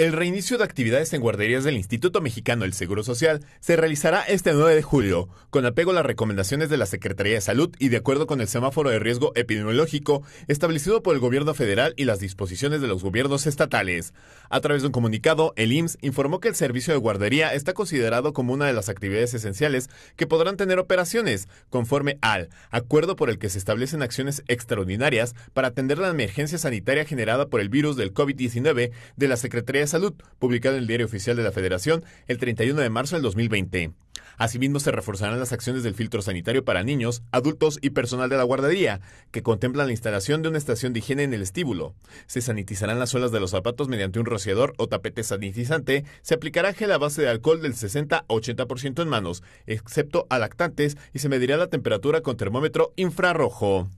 El reinicio de actividades en guarderías del Instituto Mexicano del Seguro Social se realizará este 9 de julio, con apego a las recomendaciones de la Secretaría de Salud y de acuerdo con el semáforo de riesgo epidemiológico establecido por el gobierno federal y las disposiciones de los gobiernos estatales. A través de un comunicado, el IMSS informó que el servicio de guardería está considerado como una de las actividades esenciales que podrán tener operaciones, conforme al acuerdo por el que se establecen acciones extraordinarias para atender la emergencia sanitaria generada por el virus del COVID-19 de la Secretaría de Salud, publicado en el Diario Oficial de la Federación el 31 de marzo del 2020. Asimismo, se reforzarán las acciones del filtro sanitario para niños, adultos y personal de la guardería, que contemplan la instalación de una estación de higiene en el estíbulo. Se sanitizarán las suelas de los zapatos mediante un rociador o tapete sanitizante. Se aplicará gel a base de alcohol del 60 80% en manos, excepto a lactantes, y se medirá la temperatura con termómetro infrarrojo.